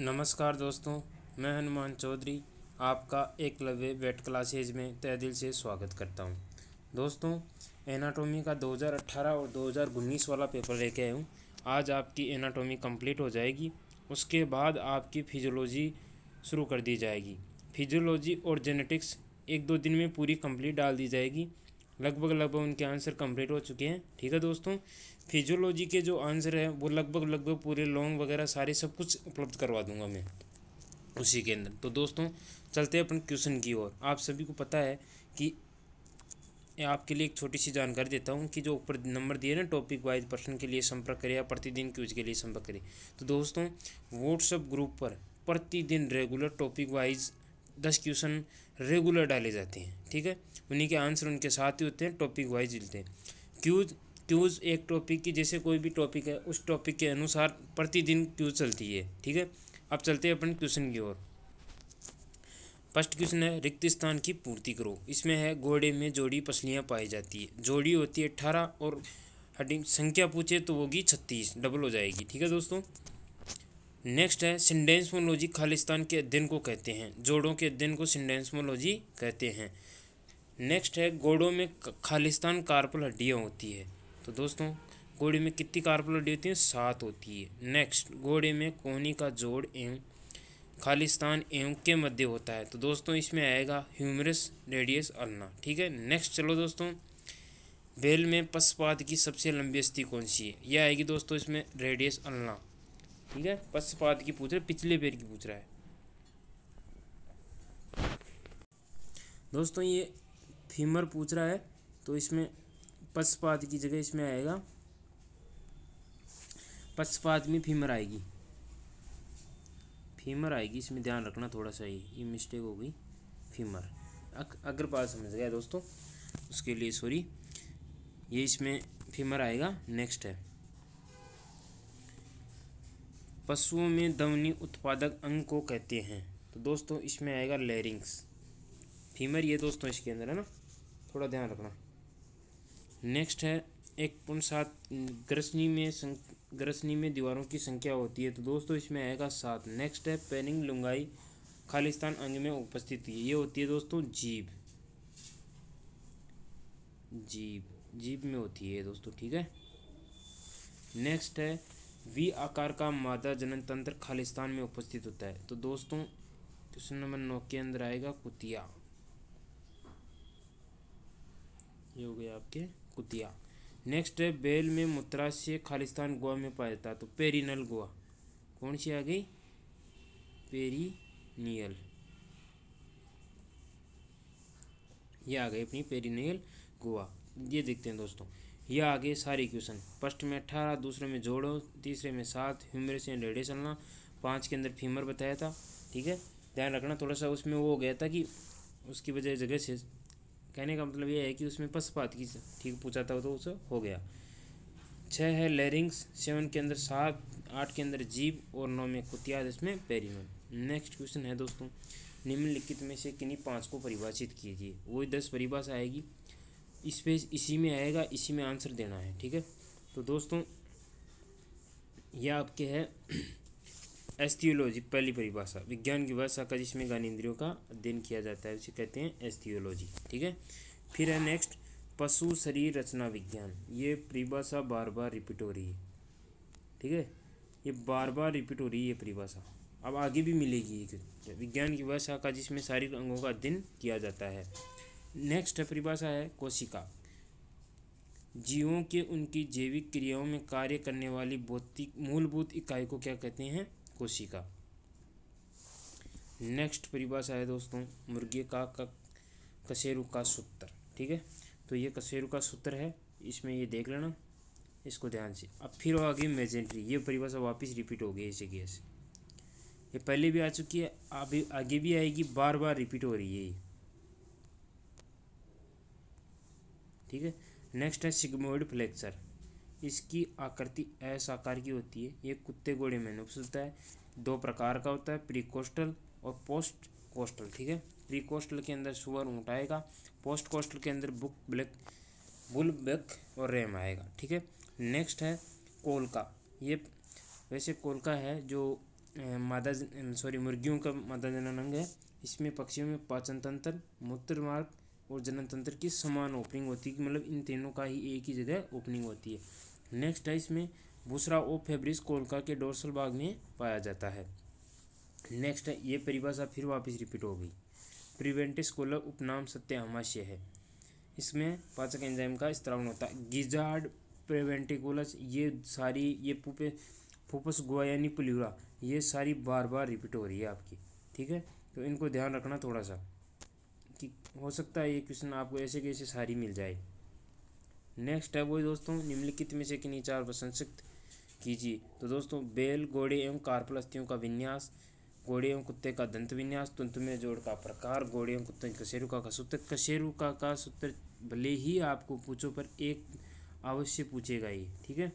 नमस्कार दोस्तों मैं हनुमान चौधरी आपका एक लव्य वेट क्लासेज में तय दिल से स्वागत करता हूं दोस्तों एनाटोमी का 2018 और 2019 वाला पेपर लेके आया हूँ आज आपकी एनाटोमी कंप्लीट हो जाएगी उसके बाद आपकी फिजियोलॉजी शुरू कर दी जाएगी फिजियोलॉजी और जेनेटिक्स एक दो दिन में पूरी कंप्लीट डाल दी जाएगी लगभग लगभग उनके आंसर कंप्लीट हो चुके हैं ठीक है दोस्तों फिजियोलॉजी के जो आंसर हैं वो लगभग लगभग पूरे लॉन्ग वगैरह सारे सब कुछ उपलब्ध करवा दूंगा मैं उसी के अंदर तो दोस्तों चलते हैं अपन क्वेश्चन की ओर आप सभी को पता है कि आपके लिए एक छोटी सी जानकारी देता हूँ कि जो ऊपर नंबर दिए ना टॉपिक वाइज पर्सन के लिए संपर्क करें या प्रतिदिन क्यूज के लिए संपर्क करें तो दोस्तों व्हाट्सअप ग्रुप पर प्रतिदिन रेगुलर टॉपिक वाइज दस क्वेश्चन रेगुलर डाले जाते हैं ठीक है उन्हीं के आंसर उनके साथ ही होते हैं टॉपिक वाइज मिलते हैं क्यूज क्यूज एक टॉपिक की जैसे कोई भी टॉपिक है उस टॉपिक के अनुसार प्रतिदिन क्यूज चलती है ठीक है अब चलते हैं अपन क्वेश्चन की ओर फर्स्ट क्वेश्चन है रिक्त स्थान की पूर्ति करो इसमें है घोड़े में जोड़ी पसलियाँ पाई जाती है जोड़ी होती है अठारह और हड्डी संख्या पूछे तो होगी छत्तीस डबल हो जाएगी ठीक है दोस्तों नेक्स्ट है सिंडेंसमोलॉजी खालिस्तान के अध्ययन को कहते हैं जोड़ों के अध्ययन को सिंडेंसमोलॉजी कहते हैं नेक्स्ट है गोड़ों में खालिस्तान कार्पल हड्डियाँ होती है तो दोस्तों घोड़े में कितनी कार्पल हड्डी होती है सात होती है नेक्स्ट घोड़े में कोहनी का जोड़ एवं खालिस्तान एवं के मध्य होता है तो दोस्तों इसमें आएगा ह्यूमरस रेडियस अलना ठीक है नेक्स्ट चलो दोस्तों बेल में पशुपात की सबसे लंबी अस्थि कौन सी है यह आएगी दोस्तों इसमें रेडियस अलना ठीक है पक्षपात की पूछ रहा है पिछले पेड़ की पूछ रहा है दोस्तों ये फीमर पूछ रहा है तो इसमें पक्षपात की जगह इसमें आएगा पक्षपात में फीमर आएगी फीमर आएगी इसमें ध्यान रखना थोड़ा सा ही ये मिस्टेक हो गई फीमर पास समझ गया दोस्तों उसके लिए सॉरी ये इसमें फीमर आएगा नेक्स्ट है पशुओं में दवनी उत्पादक अंग को कहते हैं तो दोस्तों इसमें आएगा लेरिंग्स फीमर ये दोस्तों इसके अंदर है ना थोड़ा ध्यान रखना नेक्स्ट है एक पुन सात ग्रसनी में ग्रसनी में दीवारों की संख्या होती है तो दोस्तों इसमें आएगा सात नेक्स्ट है पेनिंग लुंगाई खालिस्तान अंग में उपस्थित ये होती है दोस्तों जीभ जीभ जीभ में होती है दोस्तों ठीक है नेक्स्ट है वी आकार का मादा जनन तंत्र खालिस्तान में उपस्थित होता है तो दोस्तों क्वेश्चन नंबर नौ के अंदर आएगा कुतिया ये हो गया आपके कुतिया नेक्स्ट है बेल में मुत्राशय खालिस्तान गोवा में पाया जाता है तो पेरिनल गोवा कौन सी आ गई पेरिनियल ये आ गई अपनी पेरिनियल गोवा ये देखते हैं दोस्तों यह आगे सारे क्वेश्चन फर्स्ट में अट्ठारह दूसरे में जोड़ो तीसरे में सात ह्यूमरस एंड चलना पाँच के अंदर फीमर बताया था ठीक है ध्यान रखना थोड़ा सा उसमें वो हो गया था कि उसकी वजह जगह से कहने का मतलब यह है कि उसमें पशुपात की ठीक पूछा था तो उसे हो गया छः है लेरिंग्स सेवन के अंदर सात आठ के अंदर जीव और नौ में कुतिया इसमें पेरीमन नेक्स्ट क्वेश्चन है दोस्तों निम्नलिखित में से किन्हीं पाँच को परिभाषित कीजिए वही दस परिभाषा आएगी स्पेस इसी में आएगा इसी में आंसर देना है ठीक है तो दोस्तों यह आपके है एस्थियोलॉजी पहली परिभाषा विज्ञान की वह का जिसमें ज्ञानेन्द्रियों का अध्ययन किया जाता है उसे कहते हैं एस्थियोलॉजी ठीक है फिर है नेक्स्ट पशु शरीर रचना विज्ञान ये परिभाषा बार बार रिपीट हो रही है ठीक है ये बार बार रिपीट हो रही है परिभाषा अब आगे भी मिलेगी विज्ञान की वह शाखा जिसमें शारीरिक अंगों का अध्ययन किया जाता है नेक्स्ट है परिभाषा है कोशिका जीवों के उनकी जैविक क्रियाओं में कार्य करने वाली भौतिक मूलभूत इकाई को क्या कहते हैं कोशिका नेक्स्ट परिभाषा है दोस्तों मुर्गी का, का का सूत्र ठीक है तो ये कसेरु का सूत्र है इसमें ये देख लेना इसको ध्यान से अब फिर आ गई मेजेंट्री ये परिभाषा वापस रिपीट हो गई ऐसे की ये पहले भी आ चुकी है अभी आगे भी आएगी बार बार रिपीट हो रही है ये ठीक है नेक्स्ट है सिगमोइड फ्लेक्सर इसकी आकृति एस आकार की होती है ये कुत्ते घोड़े में नुप्स होता है दो प्रकार का होता है प्री कोस्टल और पोस्ट कोस्टल ठीक है प्री कोस्टल के अंदर सुअर ऊँट आएगा पोस्ट कोस्टल के अंदर बुक ब्लैक बुल बैक और रेम आएगा ठीक है नेक्स्ट है कोलका ये वैसे कोलका है जो मादा सॉरी मुर्गियों का मादा जनन अंग है इसमें पक्षियों में पाचन तंत्र मूत्र मार्ग और जनतंत्र की समान ओपनिंग होती है मतलब इन तीनों का ही एक ही जगह ओपनिंग होती है नेक्स्ट है इसमें भूसरा ओ फेब्रिस कोलका के डोरसल बाग में पाया जाता है नेक्स्ट है ये परिभाषा फिर वापस रिपीट हो गई प्रिवेंटिस कोलर उपनाम सत्य हमाश्य है इसमें पाचक एंजाइम का स्त्रावण होता है गिजार्ड प्रिवेंटिकोलस ये सारी ये पुपे फूपस गोआ यानी पुलिवरा ये सारी बार बार रिपीट हो रही है आपकी ठीक है तो इनको ध्यान रखना थोड़ा सा कि हो सकता है ये क्वेश्चन आपको ऐसे कैसे सारी मिल जाए नेक्स्ट है वो दोस्तों निम्नलिखित में से किन्हीं चार प्रशंसित कीजिए तो दोस्तों बैल घोड़े एवं कार्पल का विन्यास घोड़े एवं कुत्ते का दंत विन्यास तुंत में जोड़ का प्रकार घोड़े एवं कुत्ते कशेरु का का सूत्र कशेरु तो का का सूत्र भले ही आपको पूछो पर एक अवश्य पूछेगा ये ठीक है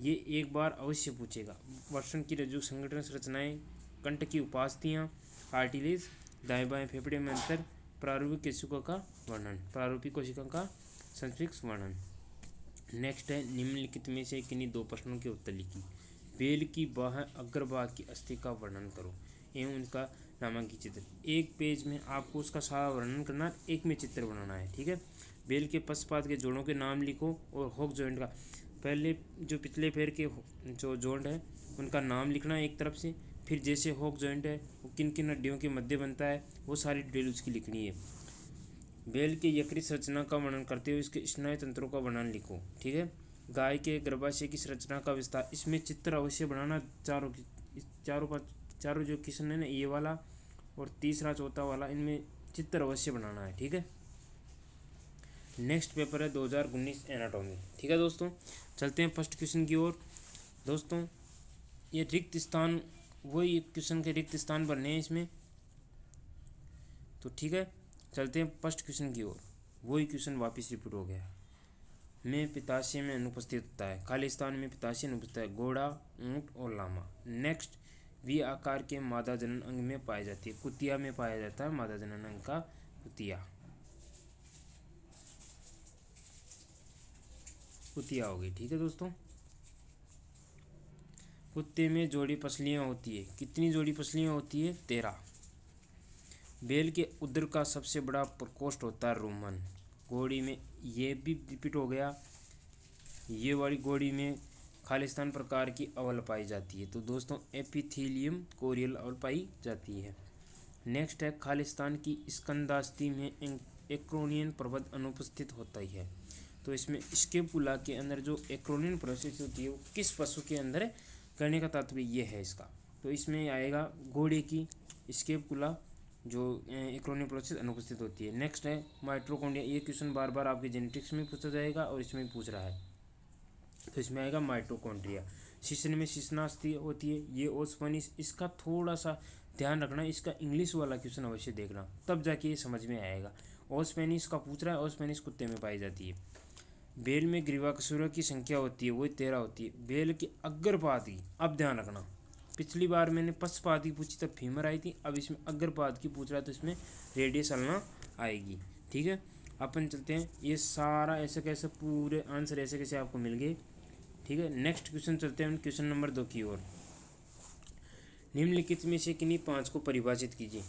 ये एक बार अवश्य पूछेगा वर्षण की रजू संगठन संरचनाएँ कंठ की उपास्थियाँ कार्टिलेज दाएँ बाएँ फेफड़े में अंतर प्रारूपिक केशिकों का वर्णन प्रारूपिक कोशिका का संस्पिक्स वर्णन नेक्स्ट है निम्नलिखित में से किन्हीं दो प्रश्नों के उत्तर लिखी बेल की बाह अग्रवाह की अस्थि का वर्णन करो एवं उनका नामांकित चित्र एक पेज में आपको उसका सारा वर्णन करना है एक में चित्र बनाना है ठीक है बेल के पशुपात के जोड़ों के नाम लिखो और होक जॉइंट का पहले जो पिछले पैर के जो जोड़ है उनका नाम लिखना है एक तरफ से फिर जैसे हॉक जॉइंट है वो किन किन हड्डियों के मध्य बनता है वो सारी डिटेल उसकी लिखनी है बैल के यकृत संरचना का वर्णन करते हुए इसके स्नायु तंत्रों का वर्णन लिखो ठीक है गाय के गर्भाशय की संरचना का विस्तार इसमें चित्र अवश्य बनाना चारों चारों पाँच चारों जो किशन है ना ये वाला और तीसरा चौथा वाला इनमें चित्र अवश्य बनाना है ठीक है नेक्स्ट पेपर है दो हज़ार उन्नीस ठीक है दोस्तों चलते हैं फर्स्ट क्वेश्चन की ओर दोस्तों ये रिक्त स्थान वही एक क्वेश्चन के रिक्त स्थान भरने हैं इसमें तो ठीक है चलते हैं फर्स्ट क्वेश्चन की ओर वही क्वेश्चन वापस रिपीट हो गया में पिताशी में अनुपस्थित होता है खालिस्तान में पिताशी अनुपस्थित है घोड़ा ऊँट और लामा नेक्स्ट वी आकार के मादा जनन अंग में पाई जाती है कुतिया में पाया जाता है मादा जनन अंग का कुतिया कुतिया होगी ठीक है दोस्तों कुत्ते में जोड़ी पसलियाँ होती है कितनी जोड़ी पसलियाँ होती है तेरह बैल के उदर का सबसे बड़ा प्रकोष्ठ होता है रोमन घोड़ी में ये भी रिपीट हो गया ये वाली घोड़ी में खालिस्तान प्रकार की अवल पाई जाती है तो दोस्तों एपिथीलियम कोरियल अवल पाई जाती है नेक्स्ट है खालिस्तान की स्कंदास्ती में एक्रोनियन पर्वत अनुपस्थित होता ही है तो इसमें इसके पुला के अंदर जो एक्रोनियन प्रोसेस होती है वो किस पशु के अंदर करने का तात्पर्य ये है इसका तो इसमें आएगा घोड़े की स्केप कुला जो इक्रोनी प्रोसेस अनुपस्थित होती है नेक्स्ट है माइट्रोकोंडिया ये क्वेश्चन बार बार आपके जेनेटिक्स में पूछा जाएगा और इसमें पूछ रहा है तो इसमें आएगा माइट्रोकोंड्रिया शिशन में शिशनास्थी होती है ये ओस्पनिस इसका थोड़ा सा ध्यान रखना इसका इंग्लिश वाला क्वेश्चन अवश्य देखना तब जाके ये समझ में आएगा ओस्पेनिस का पूछ रहा है ओस्पेनिस कुत्ते में पाई जाती है बेल में ग्रीवाकसुरों की संख्या होती है वो तेरह होती है बेल के अग्रपाद की अब ध्यान रखना पिछली बार मैंने पशुपात की पूछी तब फीमर आई थी अब इसमें अग्रपाद की पूछ रहा है तो इसमें रेडियस अलना आएगी ठीक है अपन चलते हैं ये सारा ऐसे कैसे पूरे आंसर ऐसे कैसे आपको मिल गए ठीक है नेक्स्ट क्वेश्चन चलते हैं क्वेश्चन नंबर दो की ओर निम्नलिखित में से किन्हीं पाँच को परिभाषित कीजिए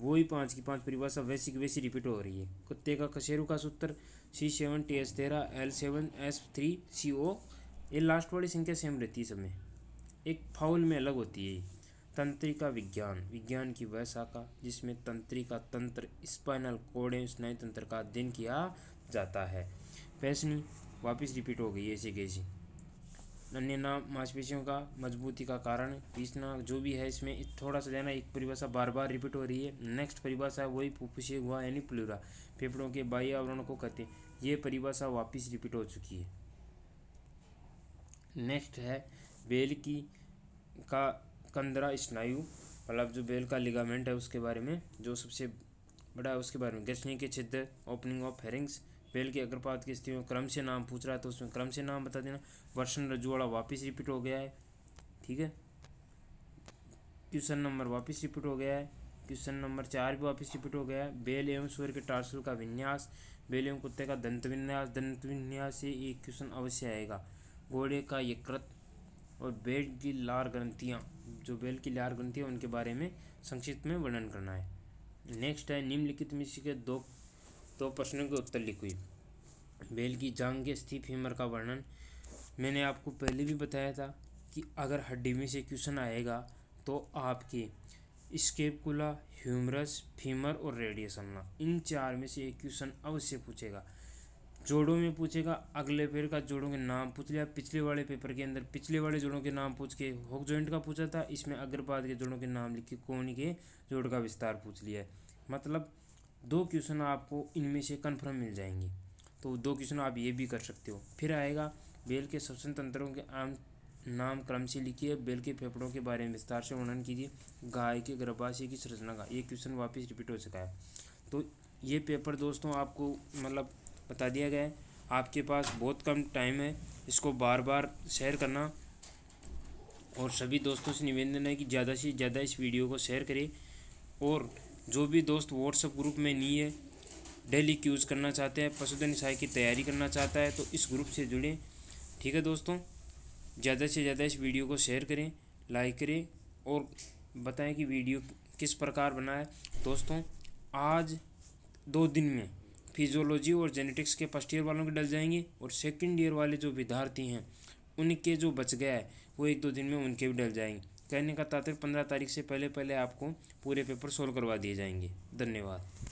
वही पाँच की पाँच परिभाषा वैसी की वैसी रिपीट हो रही है कुत्ते का कशेरू का सूत्र सी सेवन टी एस तेरह L seven S three C O ये लास्ट वाली संख्या सेम रहती है सब में एक फाउल में अलग होती है तंत्रिका विज्ञान विज्ञान की वह शाखा जिसमें तंत्रिका तंत्र स्पाइनल कोड़े स्नायु तंत्र का अध्ययन किया जाता है फैसनी वापस रिपीट हो गई ऐसी कैसी अन्य नाम मांसपेशियों का मजबूती का कारण पीसना जो भी है इसमें थोड़ा सा देना एक परिभाषा बार बार रिपीट हो रही है नेक्स्ट परिभाषा है वही फुफुसी हुआ यानी प्लूरा फेफड़ों के बाह्य आवरण को कहते हैं ये परिभाषा वापस रिपीट हो चुकी है नेक्स्ट है बेल की का कंदरा स्नायु मतलब जो बेल का लिगामेंट है उसके बारे में जो सबसे बड़ा है उसके बारे में गैसनी के छिद्र ओपनिंग ऑफ हेरिंग्स बेल के अग्रपात की स्थितियों क्रम से नाम पूछ रहा है तो उसमें क्रम से नाम बता देना वर्षण रजवाड़ा वापस रिपीट हो गया है ठीक है क्वेश्चन नंबर वापस रिपीट हो गया है क्वेश्चन नंबर चार भी वापस रिपीट हो गया है बेल एवं सूर्य के टार्सल का विन्यास बेल एवं कुत्ते का दंत विन्यास दंत विन्यास से एक क्वेश्चन अवश्य आएगा घोड़े का यकृत और बेल की लार ग्रंथियाँ जो बेल की लार ग्रंथियाँ उनके बारे में संक्षिप्त में वर्णन करना है नेक्स्ट है निम्नलिखित में से दो तो प्रश्नों के उत्तर लिखिए बेल की जांग के स्थित फीमर का वर्णन मैंने आपको पहले भी बताया था कि अगर हड्डी में से क्वेश्चन आएगा तो आपके स्केपकुला ह्यूमरस फीमर और रेडिएशन इन चार में से एक क्वेश्चन अवश्य पूछेगा जोड़ों में पूछेगा अगले पेड़ का जोड़ों के नाम पूछ लिया पिछले वाले पेपर के अंदर पिछले वाले जोड़ों के नाम पूछ के होक जॉइंट का पूछा था इसमें अग्रपाद के जोड़ों के नाम लिख के कोन के जोड़ का विस्तार पूछ लिया मतलब दो क्वेश्चन आपको इनमें से कन्फर्म मिल जाएंगे तो दो क्वेश्चन आप ये भी कर सकते हो फिर आएगा बेल के श्वसन तंत्रों के आम नाम क्रम से लिखिए बेल के फेफड़ों के बारे में विस्तार से वर्णन कीजिए गाय के गर्भाशय की संरचना का ये क्वेश्चन वापस रिपीट हो चुका है तो ये पेपर दोस्तों आपको मतलब बता दिया गया है आपके पास बहुत कम टाइम है इसको बार बार शेयर करना और सभी दोस्तों से निवेदन है कि ज़्यादा से ज़्यादा इस वीडियो को शेयर करें और जो भी दोस्त व्हाट्सएप ग्रुप में नहीं है डेली क्यूज़ करना चाहते हैं पशुधन ईसाई की तैयारी करना चाहता है तो इस ग्रुप से जुड़ें ठीक है दोस्तों ज़्यादा से ज़्यादा इस वीडियो को शेयर करें लाइक करें और बताएं कि वीडियो किस प्रकार बना है दोस्तों आज दो दिन में फिजियोलॉजी और जेनेटिक्स के फर्स्ट ईयर वालों के डल जाएंगे और सेकेंड ईयर वाले जो विद्यार्थी हैं उनके जो बच गया है वो एक दो दिन में उनके भी डल जाएंगे कहने का तात्पर्य पंद्रह तारीख से पहले पहले आपको पूरे पेपर सोल्व करवा दिए जाएंगे धन्यवाद